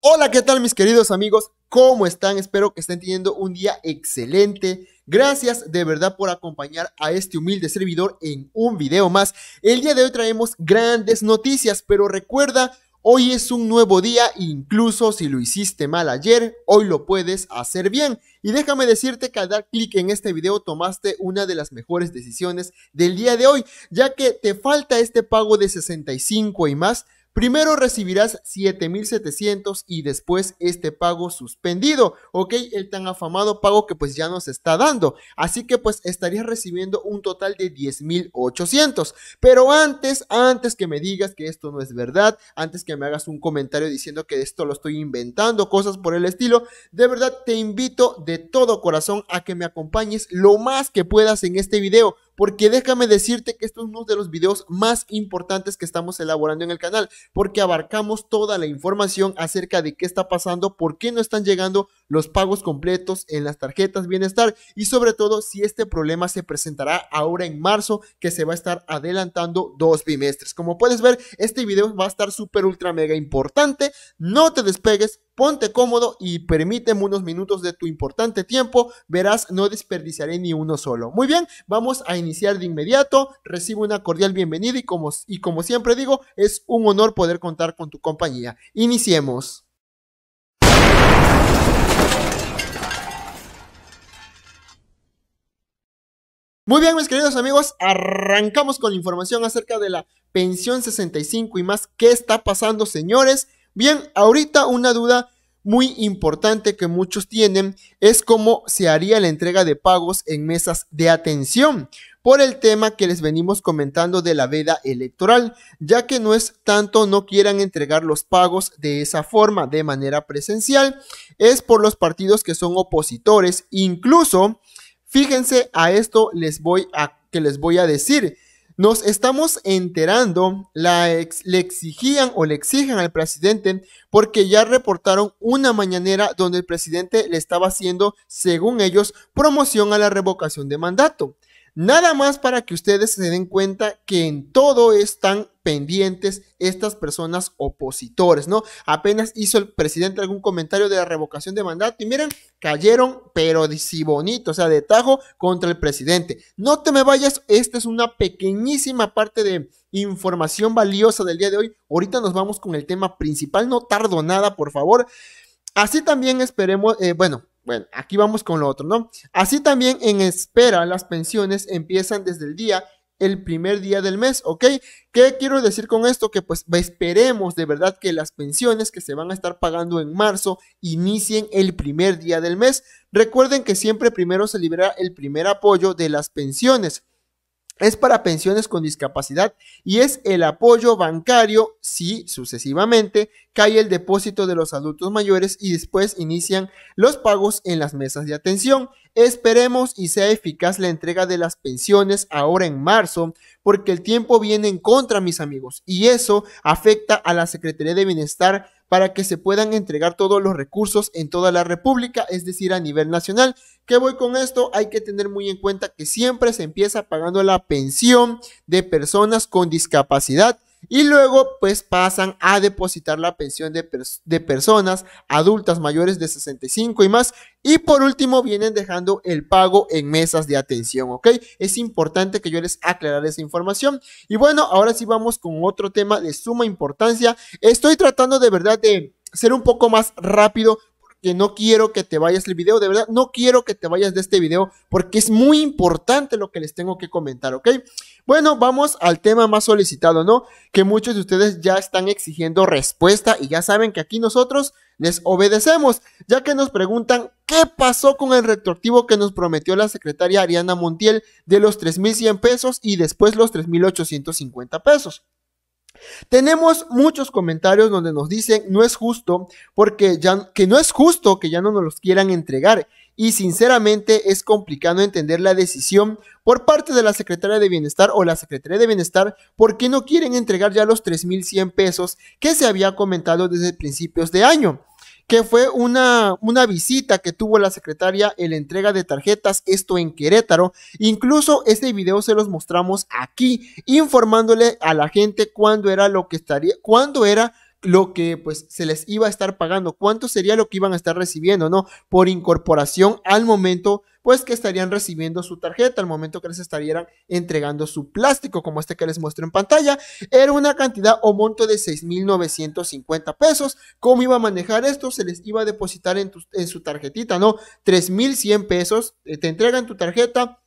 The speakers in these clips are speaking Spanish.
Hola, ¿qué tal mis queridos amigos? ¿Cómo están? Espero que estén teniendo un día excelente. Gracias de verdad por acompañar a este humilde servidor en un video más. El día de hoy traemos grandes noticias, pero recuerda, hoy es un nuevo día, incluso si lo hiciste mal ayer, hoy lo puedes hacer bien. Y déjame decirte que al dar clic en este video tomaste una de las mejores decisiones del día de hoy, ya que te falta este pago de 65 y más Primero recibirás 7.700 y después este pago suspendido, ¿ok? El tan afamado pago que pues ya nos está dando. Así que pues estarías recibiendo un total de 10.800. Pero antes, antes que me digas que esto no es verdad, antes que me hagas un comentario diciendo que esto lo estoy inventando, cosas por el estilo, de verdad te invito de todo corazón a que me acompañes lo más que puedas en este video porque déjame decirte que esto es uno de los videos más importantes que estamos elaborando en el canal, porque abarcamos toda la información acerca de qué está pasando, por qué no están llegando los pagos completos en las tarjetas bienestar y sobre todo si este problema se presentará ahora en marzo que se va a estar adelantando dos bimestres. Como puedes ver, este video va a estar súper ultra mega importante, no te despegues Ponte cómodo y permíteme unos minutos de tu importante tiempo. Verás, no desperdiciaré ni uno solo. Muy bien, vamos a iniciar de inmediato. Recibo una cordial bienvenida y como, y como siempre digo, es un honor poder contar con tu compañía. Iniciemos. Muy bien, mis queridos amigos, arrancamos con información acerca de la pensión 65 y más. ¿Qué está pasando, señores? Bien, ahorita una duda muy importante que muchos tienen es cómo se haría la entrega de pagos en mesas de atención por el tema que les venimos comentando de la veda electoral, ya que no es tanto no quieran entregar los pagos de esa forma, de manera presencial, es por los partidos que son opositores, incluso, fíjense a esto les voy a que les voy a decir, nos estamos enterando, le exigían o le exigen al presidente porque ya reportaron una mañanera donde el presidente le estaba haciendo, según ellos, promoción a la revocación de mandato. Nada más para que ustedes se den cuenta que en todo están. tan pendientes estas personas opositores, ¿no? Apenas hizo el presidente algún comentario de la revocación de mandato y miren, cayeron, pero si bonito, o sea, de tajo contra el presidente. No te me vayas, esta es una pequeñísima parte de información valiosa del día de hoy. Ahorita nos vamos con el tema principal, no tardo nada, por favor. Así también esperemos, eh, bueno, bueno, aquí vamos con lo otro, ¿no? Así también en espera las pensiones empiezan desde el día el primer día del mes, ¿ok? ¿Qué quiero decir con esto? Que pues esperemos de verdad que las pensiones que se van a estar pagando en marzo inicien el primer día del mes. Recuerden que siempre primero se libera el primer apoyo de las pensiones es para pensiones con discapacidad y es el apoyo bancario si sucesivamente cae el depósito de los adultos mayores y después inician los pagos en las mesas de atención. Esperemos y sea eficaz la entrega de las pensiones ahora en marzo porque el tiempo viene en contra, mis amigos, y eso afecta a la Secretaría de Bienestar para que se puedan entregar todos los recursos en toda la República, es decir, a nivel nacional. ¿Qué voy con esto? Hay que tener muy en cuenta que siempre se empieza pagando la pensión de personas con discapacidad y luego, pues pasan a depositar la pensión de, personas adultas mayores de 65 y más. Y por último, vienen dejando el pago en mesas de atención, ¿ok? Es importante que yo les aclarar esa información. Y bueno, ahora sí vamos con otro tema de suma importancia. Estoy tratando de verdad de ser un poco más rápido que no quiero que te vayas el video, de verdad, no quiero que te vayas de este video porque es muy importante lo que les tengo que comentar, ¿ok? Bueno, vamos al tema más solicitado, ¿no? Que muchos de ustedes ya están exigiendo respuesta y ya saben que aquí nosotros les obedecemos, ya que nos preguntan qué pasó con el retroactivo que nos prometió la secretaria Ariana Montiel de los 3.100 pesos y después los 3.850 pesos. Tenemos muchos comentarios donde nos dicen no es justo porque que no es justo que ya no nos los quieran entregar y sinceramente es complicado entender la decisión por parte de la Secretaría de Bienestar o la Secretaría de Bienestar porque no quieren entregar ya los 3100 pesos que se había comentado desde principios de año que fue una, una visita que tuvo la secretaria en la entrega de tarjetas, esto en Querétaro. Incluso este video se los mostramos aquí, informándole a la gente cuándo era lo que estaría, cuándo era lo que pues se les iba a estar pagando, cuánto sería lo que iban a estar recibiendo, ¿no? Por incorporación al momento pues que estarían recibiendo su tarjeta al momento que les estarían entregando su plástico, como este que les muestro en pantalla, era una cantidad o monto de 6.950 pesos. ¿Cómo iba a manejar esto? Se les iba a depositar en, en su tarjetita, ¿no? 3.100 pesos, eh, te entregan tu tarjeta,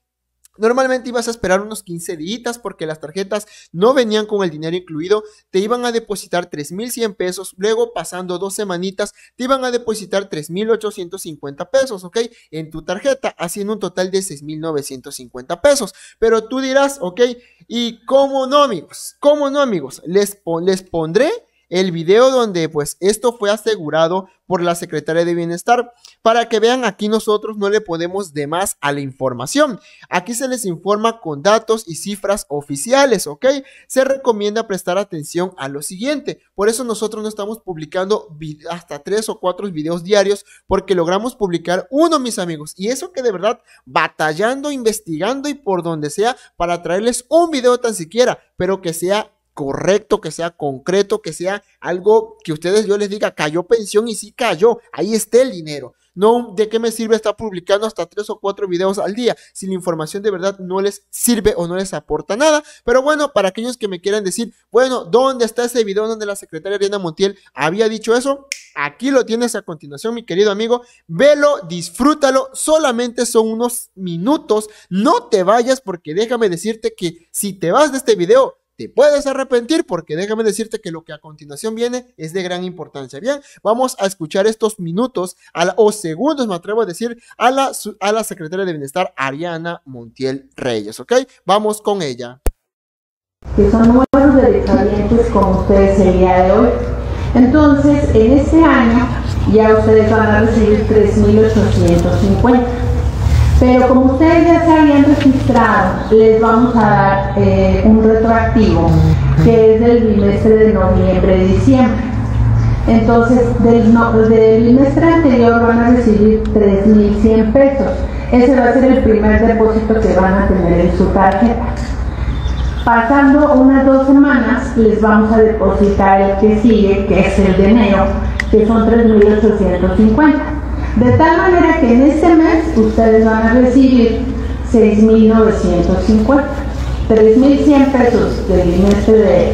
Normalmente ibas a esperar unos 15 días porque las tarjetas no venían con el dinero incluido, te iban a depositar 3.100 pesos, luego pasando dos semanitas te iban a depositar 3.850 pesos, ¿ok? En tu tarjeta, haciendo un total de 6.950 pesos. Pero tú dirás, ¿ok? ¿Y cómo no amigos? ¿Cómo no amigos? Les, les pondré el video donde pues esto fue asegurado por la Secretaría de Bienestar. Para que vean, aquí nosotros no le podemos de más a la información. Aquí se les informa con datos y cifras oficiales, ¿ok? Se recomienda prestar atención a lo siguiente. Por eso nosotros no estamos publicando hasta tres o cuatro videos diarios porque logramos publicar uno, mis amigos. Y eso que de verdad batallando, investigando y por donde sea para traerles un video tan siquiera, pero que sea correcto, que sea concreto, que sea algo que ustedes yo les diga, cayó pensión y sí cayó, ahí está el dinero. No, ¿de qué me sirve estar publicando hasta tres o cuatro videos al día si la información de verdad no les sirve o no les aporta nada? Pero bueno, para aquellos que me quieran decir, bueno, ¿dónde está ese video donde la secretaria Ariana Montiel había dicho eso? Aquí lo tienes a continuación, mi querido amigo. Velo, disfrútalo. Solamente son unos minutos. No te vayas porque déjame decirte que si te vas de este video, puedes arrepentir porque déjame decirte que lo que a continuación viene es de gran importancia. Bien, vamos a escuchar estos minutos a o segundos, me atrevo a decir, a la, a la secretaria de Bienestar, Ariana Montiel Reyes, ¿ok? Vamos con ella. Que son nuevos con ustedes el día de hoy. Entonces, en este año ya ustedes van a recibir 3.850 pero como ustedes ya se habían registrado, les vamos a dar eh, un retroactivo que es del bimestre de noviembre diciembre. Entonces, del, del bimestre anterior van a recibir 3.100 pesos. Ese va a ser el primer depósito que van a tener en su tarjeta. Pasando unas dos semanas, les vamos a depositar el que sigue, que es el de enero, que son 3.850. De tal manera que en este mes ustedes van a recibir 6.950. 3.100 pesos del trimestre de,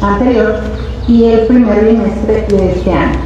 anterior y el primer trimestre de este año.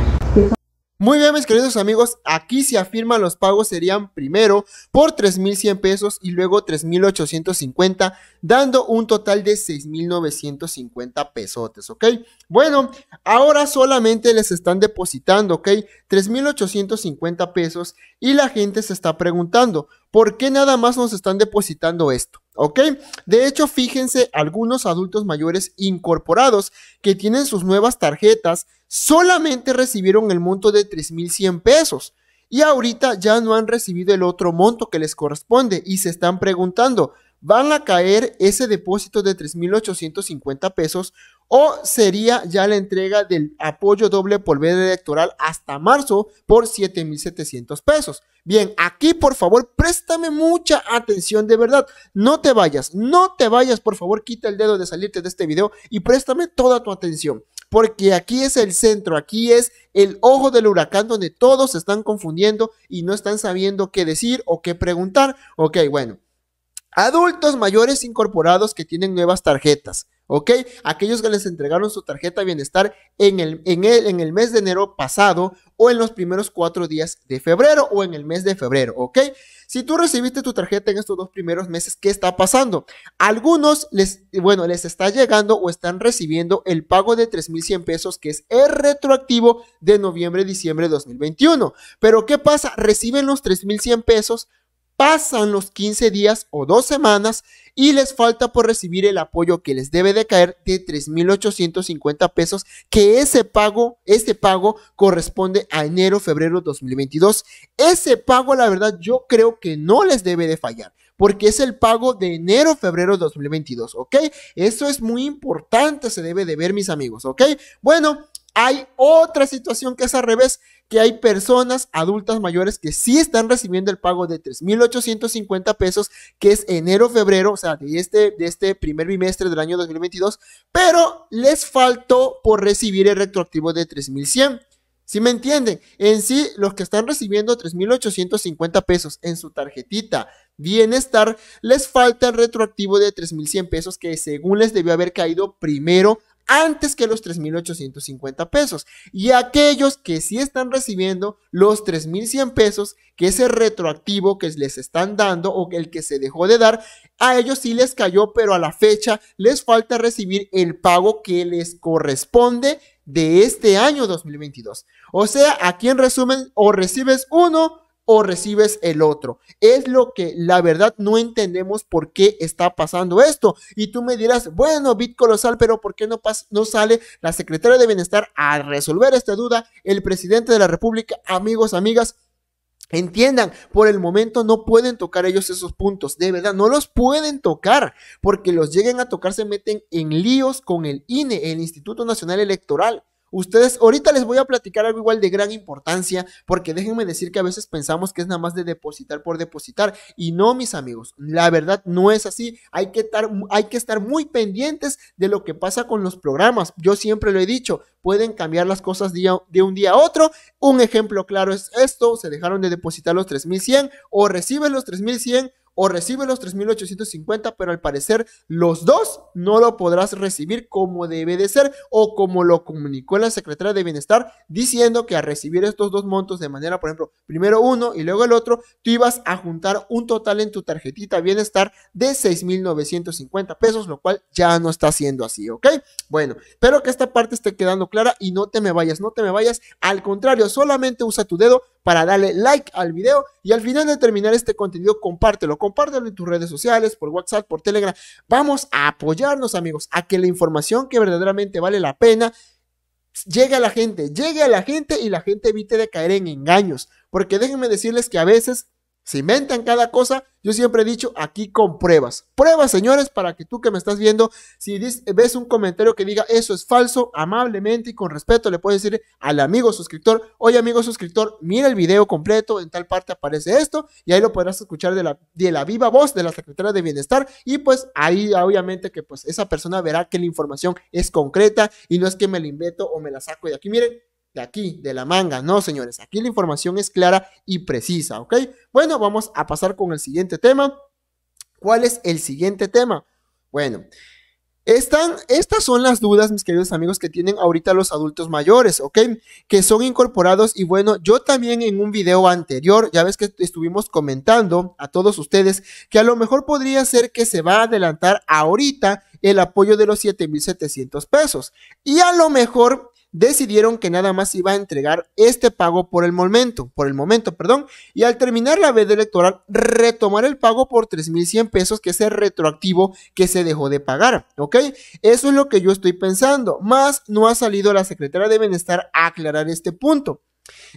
Muy bien, mis queridos amigos, aquí se afirma los pagos serían primero por 3.100 pesos y luego 3.850, dando un total de 6.950 pesotes, ¿ok? Bueno, ahora solamente les están depositando, ¿ok? 3.850 pesos y la gente se está preguntando, ¿por qué nada más nos están depositando esto? ¿ok? De hecho, fíjense algunos adultos mayores incorporados que tienen sus nuevas tarjetas, solamente recibieron el monto de 3.100 pesos y ahorita ya no han recibido el otro monto que les corresponde y se están preguntando, ¿van a caer ese depósito de 3.850 pesos o sería ya la entrega del apoyo doble por veda electoral hasta marzo por 7.700 pesos. Bien, aquí por favor, préstame mucha atención de verdad. No te vayas, no te vayas, por favor, quita el dedo de salirte de este video y préstame toda tu atención. Porque aquí es el centro, aquí es el ojo del huracán donde todos se están confundiendo y no están sabiendo qué decir o qué preguntar. Ok, bueno. Adultos mayores incorporados que tienen nuevas tarjetas ¿ok? Aquellos que les entregaron su tarjeta de bienestar en el, en, en el mes de enero pasado o en los primeros cuatro días de febrero o en el mes de febrero, ¿ok? Si tú recibiste tu tarjeta en estos dos primeros meses, ¿qué está pasando? Algunos les, bueno, les está llegando o están recibiendo el pago de 3.100 pesos que es el retroactivo de noviembre-diciembre de 2021. Pero ¿qué pasa? Reciben los 3.100 pesos pasan los 15 días o dos semanas y les falta por recibir el apoyo que les debe de caer de 3.850 pesos, que ese pago, este pago corresponde a enero, febrero 2022. Ese pago, la verdad, yo creo que no les debe de fallar. Porque es el pago de enero, febrero 2022, ¿ok? Eso es muy importante, se debe de ver, mis amigos, ¿ok? Bueno, hay otra situación que es al revés, que hay personas adultas mayores que sí están recibiendo el pago de 3.850 pesos, que es enero, febrero, o sea, de este, este primer bimestre del año 2022, pero les faltó por recibir el retroactivo de 3.100. ¿Sí me entienden? En sí, los que están recibiendo 3.850 pesos en su tarjetita bienestar, les falta el retroactivo de 3.100 pesos que según les debió haber caído primero antes que los 3.850 pesos y aquellos que sí están recibiendo los 3.100 pesos, que ese retroactivo que les están dando o el que se dejó de dar, a ellos sí les cayó, pero a la fecha les falta recibir el pago que les corresponde de este año 2022. O sea, aquí en resumen, o recibes uno o recibes el otro. Es lo que la verdad no entendemos por qué está pasando esto. Y tú me dirás, bueno, Bit Colosal, pero ¿por qué no, no sale la secretaria de Bienestar a resolver esta duda? El presidente de la República, amigos, amigas, Entiendan, por el momento no pueden tocar ellos esos puntos, de verdad, no los pueden tocar, porque los lleguen a tocar se meten en líos con el INE, el Instituto Nacional Electoral. Ustedes, ahorita les voy a platicar algo igual de gran importancia, porque déjenme decir que a veces pensamos que es nada más de depositar por depositar, y no, mis amigos, la verdad no es así. Hay que estar, muy pendientes de lo que pasa con los programas. Yo siempre lo he dicho, pueden cambiar las cosas de un día a otro. Un ejemplo claro es esto, se dejaron de depositar los 3100 o reciben los 3100 o recibe los 3.850, pero al parecer los dos no lo podrás recibir como debe de ser o como lo comunicó la Secretaría de Bienestar diciendo que al recibir estos dos montos de manera, por ejemplo, primero uno y luego el otro, tú ibas a juntar un total en tu tarjetita Bienestar de 6.950 pesos, lo cual ya no está siendo así, ¿ok? Bueno, espero que esta parte esté quedando clara y no te me vayas, no te me vayas, al contrario, solamente usa tu dedo para darle like al video y al final de terminar este contenido compártelo compártelo en tus redes sociales, por WhatsApp, por Telegram. Vamos a apoyarnos, amigos, a que la información que verdaderamente vale la pena llegue a la gente, llegue a la gente y la gente evite de caer en engaños. Porque déjenme decirles que a veces se inventan cada cosa. Yo siempre he dicho, aquí con pruebas. Pruebas, señores, para que tú que me estás viendo, si ves un comentario que diga eso es falso, amablemente y con respeto le puedes decir al amigo suscriptor, oye amigo suscriptor, mira el video completo, en tal parte aparece esto y ahí lo podrás escuchar de la, de la viva voz de la Secretaria de Bienestar y pues ahí obviamente que pues esa persona verá que la información es concreta y no es que me la invento o me la saco de aquí. Miren, de aquí, de la manga. No, señores, aquí la información es clara y precisa, ¿ok? Bueno, vamos a pasar con el siguiente tema. ¿Cuál es el siguiente tema? Bueno, están, estas son las dudas, mis queridos amigos, que tienen ahorita los adultos mayores, ¿ok? Que son incorporados y bueno, yo también en un video anterior, ya ves que estuvimos comentando a todos ustedes que a lo mejor podría ser que se va a adelantar ahorita el apoyo de los 7.700 pesos y a lo mejor decidieron que nada más iba a entregar este pago por el momento, por el momento, perdón, y al terminar la veda electoral retomar el pago por 3100 pesos que es el retroactivo que se dejó de pagar, ¿ok? Eso es lo que yo estoy pensando, más no ha salido la secretaria de Bienestar a aclarar este punto.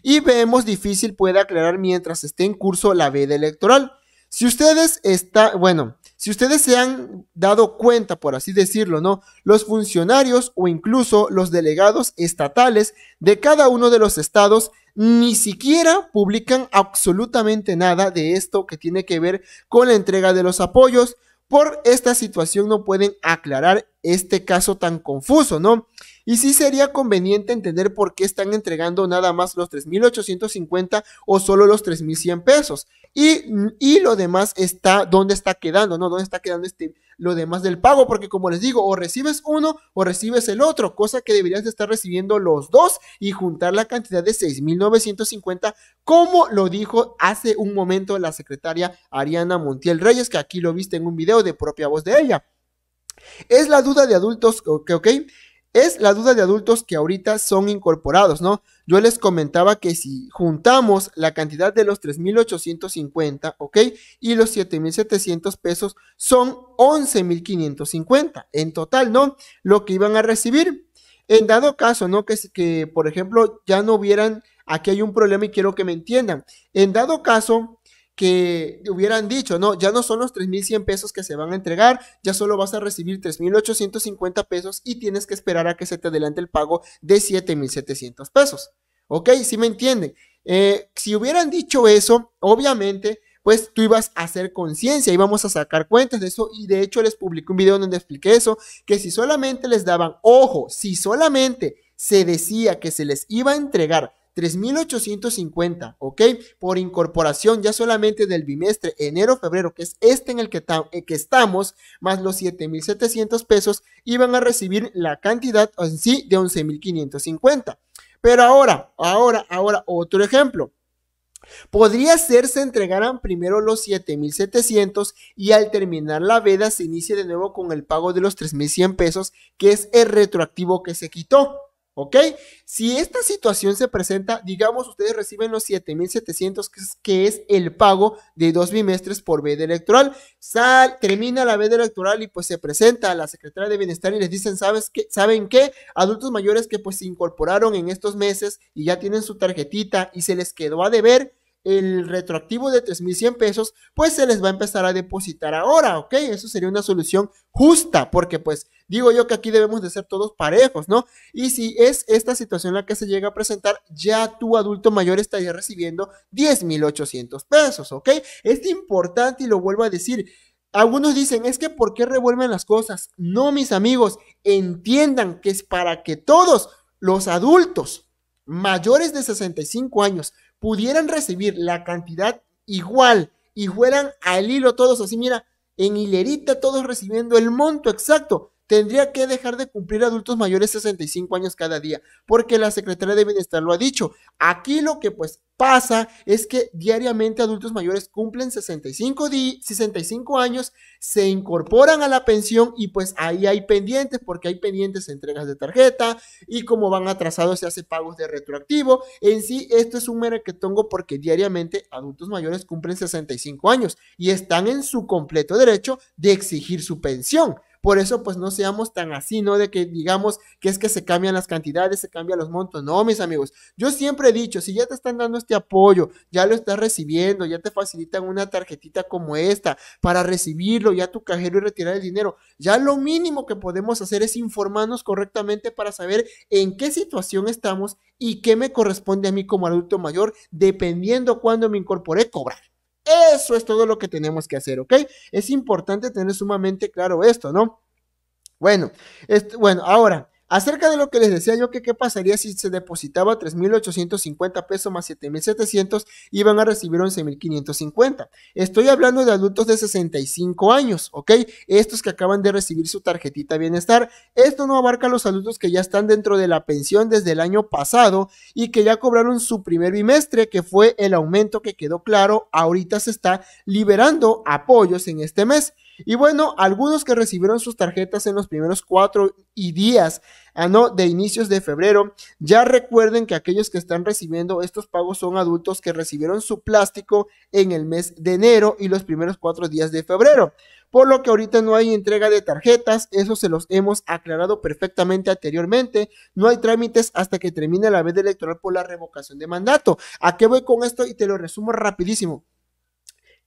Y vemos difícil puede aclarar mientras esté en curso la veda electoral. Si ustedes está, bueno, si ustedes se han dado cuenta, por así decirlo, ¿no? Los funcionarios o incluso los delegados estatales de cada uno de los estados ni siquiera publican absolutamente nada de esto que tiene que ver con la entrega de los apoyos. Por esta situación no pueden aclarar este caso tan confuso, ¿no? Y sí sería conveniente entender por qué están entregando nada más los 3.850 o solo los 3.100 pesos. Y, lo demás está, ¿dónde está quedando? ¿No? ¿Dónde está quedando este, lo demás del pago? Porque como les digo, o recibes uno o recibes el otro, cosa que deberías de estar recibiendo los dos y juntar la cantidad de 6.950, como lo dijo hace un momento la secretaria Ariana Montiel Reyes, que aquí lo viste en un video de propia voz de ella. Es la duda de adultos, ok, ok es la duda de adultos que ahorita son incorporados, ¿no? Yo les comentaba que si juntamos la cantidad de los 3.850, ¿ok? Y los 7.700 pesos son 11.550 en total, ¿no? Lo que iban a recibir. En dado caso, ¿no? Que, que, por ejemplo, ya no hubieran, aquí hay un problema y quiero que me entiendan. En dado caso que hubieran dicho, no, ya no son los 3.100 pesos que se van a entregar, ya solo vas a recibir 3.850 pesos y tienes que esperar a que se te adelante el pago de 7.700 pesos. ¿Ok? si me entienden? Eh, si hubieran dicho eso, obviamente, pues tú ibas a hacer conciencia, íbamos a sacar cuentas de eso y de hecho les publiqué un video donde expliqué eso, que si solamente les daban, ojo, si solamente se decía que se les iba a entregar 3.850, ¿ok? Por incorporación ya solamente del bimestre enero-febrero, que es este en el que, eh, estamos, más los 7.700 pesos, iban a recibir la cantidad en sí de 11.550. Pero ahora, ahora, ahora, otro ejemplo. Podría ser se entregaran primero los 7.700 y al terminar la veda se inicie de nuevo con el pago de los 3.100 pesos, que es el retroactivo que se quitó. ¿Ok? Si esta situación se presenta, digamos, ustedes reciben los 7.700, que, es, el pago de dos bimestres por veda electoral. termina la veda electoral y pues se presenta a la Secretaría de Bienestar y les dicen, ¿sabes qué? ¿saben qué? Adultos mayores que pues se incorporaron en estos meses y ya tienen su tarjetita y se les quedó a deber el retroactivo de 3.100 pesos, pues se les va a empezar a depositar ahora, ¿ok? Eso sería una solución justa, porque pues digo yo que aquí debemos de ser todos parejos, ¿no? Y si es esta situación la que se llega a presentar, ya tu adulto mayor estaría recibiendo 10.800 pesos, ¿ok? Es importante y lo vuelvo a decir, algunos dicen, es que ¿por qué revuelven las cosas? No, mis amigos, entiendan que es para que todos los adultos mayores de 65 años pudieran recibir la cantidad igual y fueran al hilo todos así, mira, en hilerita todos recibiendo el monto exacto tendría que dejar de cumplir adultos mayores 65 años cada día, porque la Secretaría de Bienestar lo ha dicho. Aquí lo que pues pasa es que diariamente adultos mayores cumplen 65, 65 años, se incorporan a la pensión y pues ahí hay pendientes, porque hay pendientes entregas de tarjeta y como van atrasados se hace pagos de retroactivo. En sí, esto es un que tengo, porque diariamente adultos mayores cumplen 65 años y están en su completo derecho de exigir su pensión. Por eso, pues no seamos tan así, ¿no? De que digamos que es que se cambian las cantidades, se cambian los montos. No, mis amigos, yo siempre he dicho, si ya te están dando este apoyo, ya lo estás recibiendo, ya te facilitan una tarjetita como esta para recibirlo, ya tu cajero y retirar el dinero, ya lo mínimo que podemos hacer es informarnos correctamente para saber en qué situación estamos y qué me corresponde a mí como adulto mayor, dependiendo cuándo me incorporé, cobrar. Eso es todo lo que tenemos que hacer, ¿ok? Es importante tener sumamente claro esto, ¿no? Bueno, bueno, ahora, Acerca de lo que les decía yo que qué pasaría si se depositaba 3.850 pesos más 7.700, iban a recibir 11.550. Estoy hablando de adultos de 65 años, ¿ok? Estos que acaban de recibir su tarjetita bienestar. Esto no abarca a los adultos que ya están dentro de la pensión desde el año pasado y que ya cobraron su primer bimestre, que fue el aumento que quedó claro, ahorita se está liberando apoyos en este mes. Y bueno, algunos que recibieron sus tarjetas en los primeros cuatro días ah, no, de inicios de febrero, ya recuerden que aquellos que están recibiendo estos pagos son adultos que recibieron su plástico en el mes de enero y los primeros cuatro días de febrero. Por lo que ahorita no hay entrega de tarjetas, eso se los hemos aclarado perfectamente anteriormente. No hay trámites hasta que termine la veda electoral por la revocación de mandato. ¿A qué voy con esto? Y te lo resumo rapidísimo.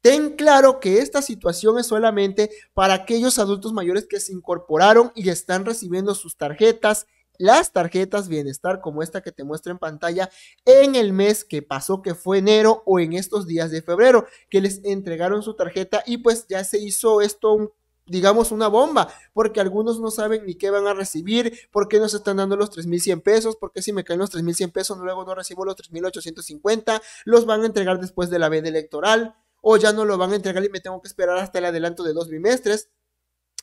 Ten claro que esta situación es solamente para aquellos adultos mayores que se incorporaron y están recibiendo sus tarjetas, las tarjetas bienestar como esta que te muestro en pantalla en el mes que pasó que fue enero o en estos días de febrero que les entregaron su tarjeta y pues ya se hizo esto digamos una bomba, porque algunos no saben ni qué van a recibir, por qué nos están dando los 3100 pesos, porque si me caen los 3100 pesos luego no recibo los 3850, los van a entregar después de la veda electoral, o ya no lo van a entregar y me tengo que esperar hasta el adelanto de dos bimestres.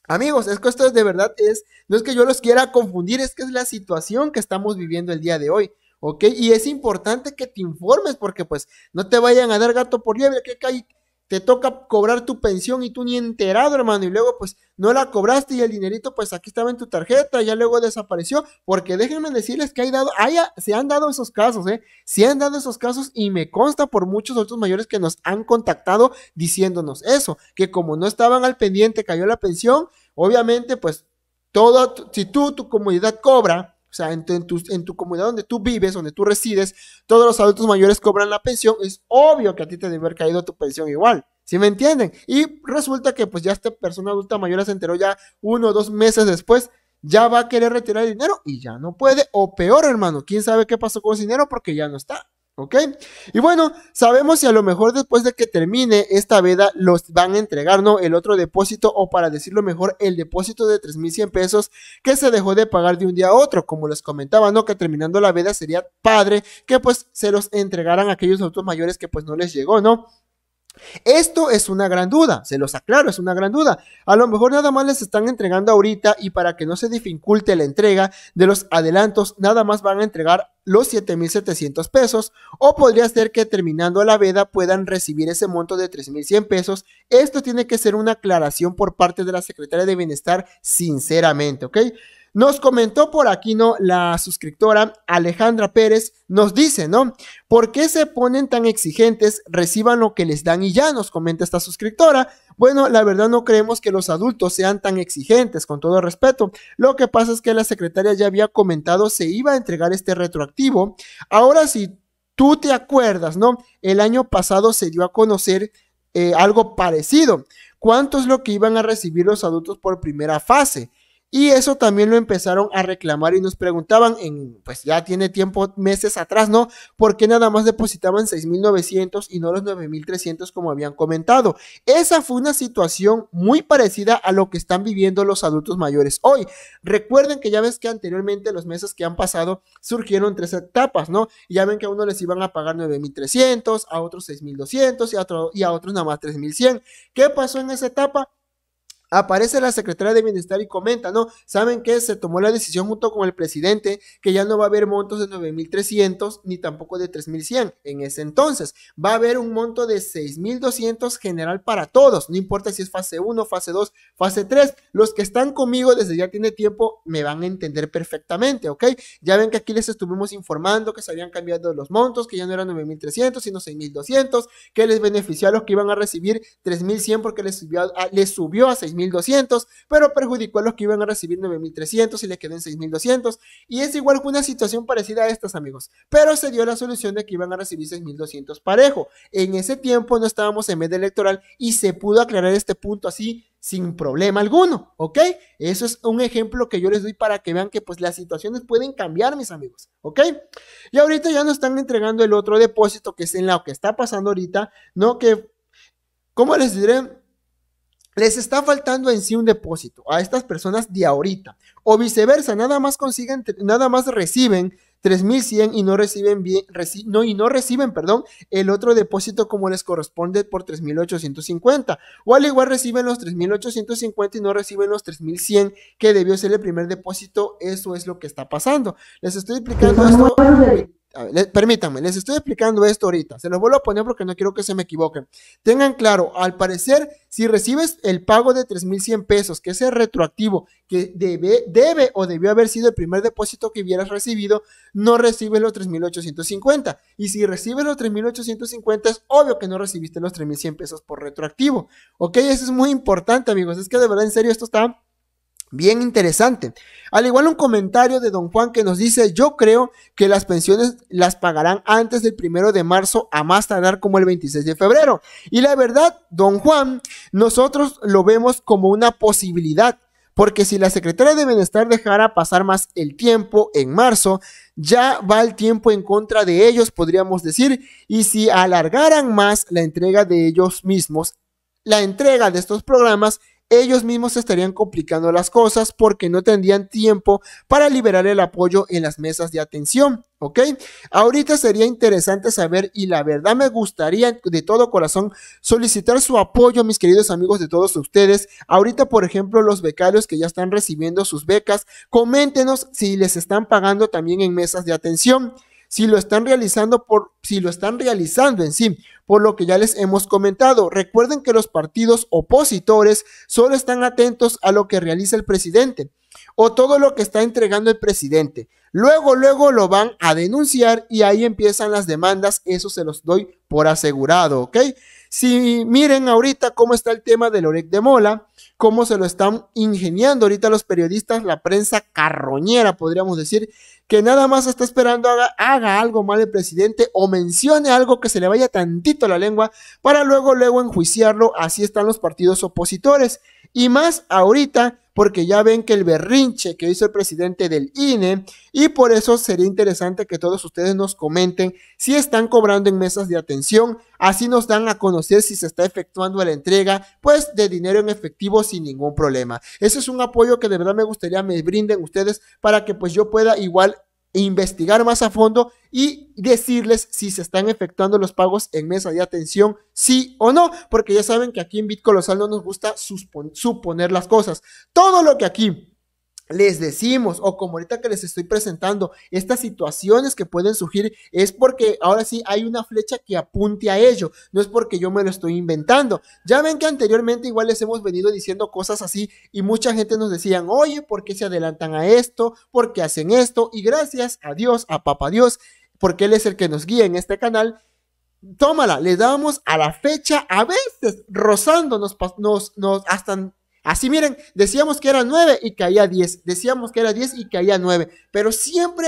Amigos, es que esto de verdad es, no es que yo los quiera confundir, es que es la situación que estamos viviendo el día de hoy. ¿ok? Y es importante que te informes porque pues no te vayan a dar gato por liebre, que, caí te toca cobrar tu pensión y tú ni enterado, hermano, y luego pues no la cobraste y el dinerito pues aquí estaba en tu tarjeta, ya luego desapareció, porque déjenme decirles que hay dado, haya, se han dado esos casos, ¿eh? Se han dado esos casos y me consta por muchos otros mayores que nos han contactado diciéndonos eso, que como no estaban al pendiente, cayó la pensión, obviamente pues todo, si tú, tu comunidad cobra, o sea, en tu, comunidad donde tú vives, donde tú resides, todos los adultos mayores cobran la pensión, es obvio que a ti te debe haber caído tu pensión igual. ¿Sí me entienden? Y resulta que pues ya esta persona adulta mayor se enteró ya uno o dos meses después, ya va a querer retirar el dinero y ya no puede. O peor, hermano, ¿quién sabe qué pasó con ese dinero? Porque ya no está. ¿Ok? Y bueno, sabemos si a lo mejor después de que termine esta veda los van a entregar, ¿no? El otro depósito o para decirlo mejor, el depósito de 3.100 pesos que se dejó de pagar de un día a otro, como les comentaba, ¿no? Que terminando la veda sería padre que pues se los entregaran a aquellos autos mayores que pues no les llegó, ¿no? Esto es una gran duda, se los aclaro, es una gran duda. A lo mejor nada más les están entregando ahorita y para que no se dificulte la entrega de los adelantos, nada más van a entregar los 7,700 pesos o podría ser que terminando la veda puedan recibir ese monto de 3,100 pesos. Esto tiene que ser una aclaración por parte de la Secretaría de Bienestar, sinceramente, ¿ok? Nos comentó por aquí, ¿no? La suscriptora Alejandra Pérez nos dice, ¿no? ¿Por qué se ponen tan exigentes? Reciban lo que les dan y ya, nos comenta esta suscriptora. Bueno, la verdad no creemos que los adultos sean tan exigentes, con todo respeto. Lo que pasa es que la secretaria ya había comentado se iba a entregar este retroactivo. Ahora, si tú te acuerdas, ¿no? El año pasado se dio a conocer eh, algo parecido. ¿Cuánto es lo que iban a recibir los adultos por primera fase? Y eso también lo empezaron a reclamar y nos preguntaban, en, pues ya tiene tiempo, meses atrás, ¿no? ¿Por qué nada más depositaban 6.900 y no los 9.300 como habían comentado? Esa fue una situación muy parecida a lo que están viviendo los adultos mayores hoy. Recuerden que ya ves que anteriormente los meses que han pasado surgieron tres etapas, ¿no? Ya ven que a uno les iban a pagar 9.300, a otros 6.200 y, a otro, y a otros nada más 3.100. ¿Qué pasó en esa etapa? aparece la secretaria de Bienestar y comenta, ¿no? ¿Saben que Se tomó la decisión junto con el presidente que ya no va a haber montos de 9.300 ni tampoco de 3.100 en ese entonces. Va a haber un monto de 6.200 general para todos, no importa si es fase 1, fase 2, fase 3. Los que están conmigo desde ya tiene tiempo me van a entender perfectamente, ¿ok? Ya ven que aquí les estuvimos informando que se habían cambiado los montos, que ya no eran 9.300 sino 6.200, que les benefició a los que iban a recibir 3.100 porque les subió a, les subió a 6.200, pero perjudicó a los que iban a recibir 9.300 y le quedó en 6.200. Y es igual que una situación parecida a estas, amigos. Pero se dio la solución de que iban a recibir 6.200 parejo. En ese tiempo no estábamos en mes electoral y se pudo aclarar este punto así sin problema alguno, ¿ok? Eso es un ejemplo que yo les doy para que vean que pues las situaciones pueden cambiar, mis amigos, ¿ok? Y ahorita ya nos están entregando el otro depósito que es en la que está pasando ahorita, ¿no? Que, ¿cómo les diré? les está faltando en sí un depósito a estas personas de ahorita. O viceversa, nada más consiguen, nada más reciben 3100 y no reciben bien, no, y no reciben, perdón, el otro depósito como les corresponde por 3850. O al igual reciben los 3850 y no reciben los 3100 que debió ser el primer depósito. Eso es lo que está pasando. Les estoy explicando esto permítanme, les estoy explicando esto ahorita. Se los vuelvo a poner porque no quiero que se me equivoquen. Tengan claro, al parecer, si recibes el pago de 3.100 pesos, que es el retroactivo, que debe, debe o debió haber sido el primer depósito que hubieras recibido, no recibes los 3.850. Y si recibes los 3.850, es obvio que no recibiste los 3.100 pesos por retroactivo. ¿Ok? Eso es muy importante, amigos. Es que de verdad, en serio, esto está Bien interesante. Al igual un comentario de don Juan que nos dice, yo creo que las pensiones las pagarán antes del primero de marzo a más tardar como el 26 de febrero. Y la verdad, don Juan, nosotros lo vemos como una posibilidad, porque si la secretaria de Bienestar dejara pasar más el tiempo en marzo, ya va el tiempo en contra de ellos, podríamos decir, y si alargaran más la entrega de ellos mismos, la entrega de estos programas ellos mismos estarían complicando las cosas porque no tendrían tiempo para liberar el apoyo en las mesas de atención, ¿ok? Ahorita sería interesante saber y la verdad me gustaría de todo corazón solicitar su apoyo, mis queridos amigos de todos ustedes. Ahorita, por ejemplo, los becarios que ya están recibiendo sus becas, coméntenos si les están pagando también en mesas de atención si lo están realizando por si lo están realizando en sí, por lo que ya les hemos comentado. Recuerden que los partidos opositores solo están atentos a lo que realiza el presidente o todo lo que está entregando el presidente. Luego, luego lo van a denunciar y ahí empiezan las demandas, eso se los doy por asegurado, ¿ok? Si miren ahorita cómo está el tema del Orec de Mola, cómo se lo están ingeniando ahorita los periodistas, la prensa carroñera, podríamos decir, que nada más está esperando haga, haga, algo mal el presidente o mencione algo que se le vaya tantito la lengua para luego, luego enjuiciarlo. Así están los partidos opositores. Y más ahorita porque ya ven que el berrinche que hizo el presidente del INE y por eso sería interesante que todos ustedes nos comenten si están cobrando en mesas de atención, así nos dan a conocer si se está efectuando la entrega pues de dinero en efectivo sin ningún problema. Ese es un apoyo que de verdad me gustaría me brinden ustedes para que pues yo pueda igual investigar más a fondo y decirles si se están efectuando los pagos en mesa de atención, sí o no, porque ya saben que aquí en Bitcolosal no nos gusta suponer las cosas. Todo lo que aquí les decimos, o como ahorita que les estoy presentando, estas situaciones que pueden surgir es porque ahora sí hay una flecha que apunte a ello, no es porque yo me lo estoy inventando. Ya ven que anteriormente igual les hemos venido diciendo cosas así y mucha gente nos decían, oye, ¿por qué se adelantan a esto? ¿Por qué hacen esto? Y gracias a Dios, a Papá Dios, porque Él es el que nos guía en este canal, tómala, le damos a la fecha, a veces rozando, nos, nos hasta Así miren, decíamos que era 9 y caía 10, decíamos que era 10 y caía 9, pero siempre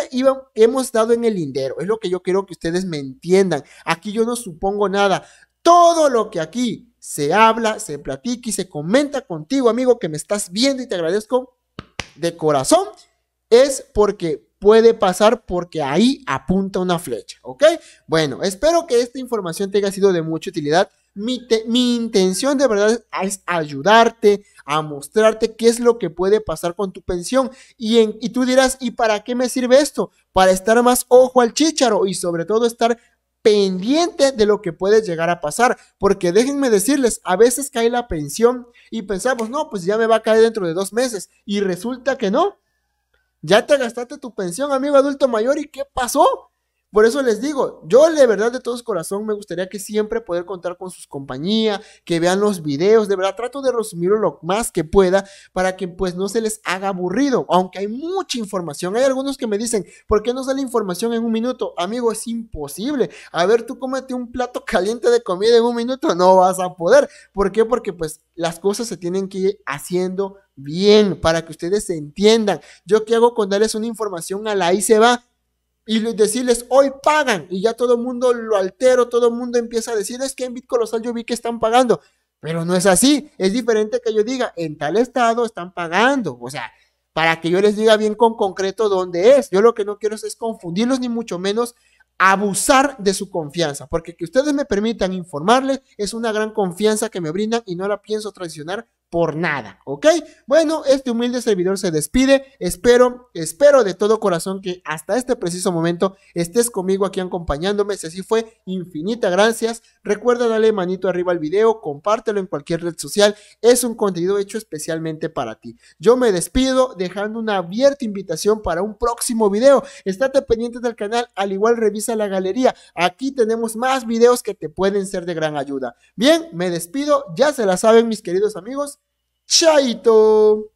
hemos dado en el lindero, es lo que yo quiero que ustedes me entiendan. Aquí yo no supongo nada, todo lo que aquí se habla, se platica y se comenta contigo, amigo, que me estás viendo y te agradezco de corazón, es porque puede pasar porque ahí apunta una flecha, ¿ok? Bueno, espero que esta información te haya sido de mucha utilidad. mi intención de verdad es ayudarte, a mostrarte qué es lo que puede pasar con tu pensión. Y, en, y tú dirás, ¿y para qué me sirve esto? Para estar más ojo al chícharo y sobre todo estar pendiente de lo que puede llegar a pasar, porque déjenme decirles, a veces cae la pensión y pensamos, no, pues ya me va a caer dentro de dos meses, y resulta que no. Ya te gastaste tu pensión, amigo adulto mayor, ¿y qué pasó? Por eso les digo, yo de verdad de todo corazón me gustaría que siempre poder contar con sus compañías, que vean los videos, de verdad trato de resumirlo lo más que pueda para que pues no se les haga aburrido, aunque hay mucha información. Hay algunos que me dicen, ¿por qué no sale información en un minuto? Amigo, es imposible. A ver, tú cómete un plato caliente de comida en un minuto, no vas a poder. ¿Por qué? Porque pues las cosas se tienen que ir haciendo bien para que ustedes se entiendan. Yo qué hago con darles una información a la ahí se va y decirles hoy pagan y ya todo el mundo lo altero, todo el mundo empieza a decir es que en Bitcolosal yo vi que están pagando, pero no es así, es diferente que yo diga en tal estado están pagando, o sea, para que yo les diga bien con concreto dónde es, yo lo que no quiero es, es confundirlos ni mucho menos abusar de su confianza, porque que ustedes me permitan informarles es una gran confianza que me brindan y no la pienso traicionar por nada, ¿ok? Bueno, este humilde servidor se despide, espero, espero de todo corazón que hasta este preciso momento estés conmigo aquí acompañándome, si así fue, infinita gracias, recuerda darle manito arriba al video, compártelo en cualquier red social, es un contenido hecho especialmente para ti. Yo me despido dejando una abierta invitación para un próximo video, estate pendiente del canal, al igual revisa la galería, aquí tenemos más videos que te pueden ser de gran ayuda. Bien, me despido, ya se la saben mis queridos amigos, 一刀。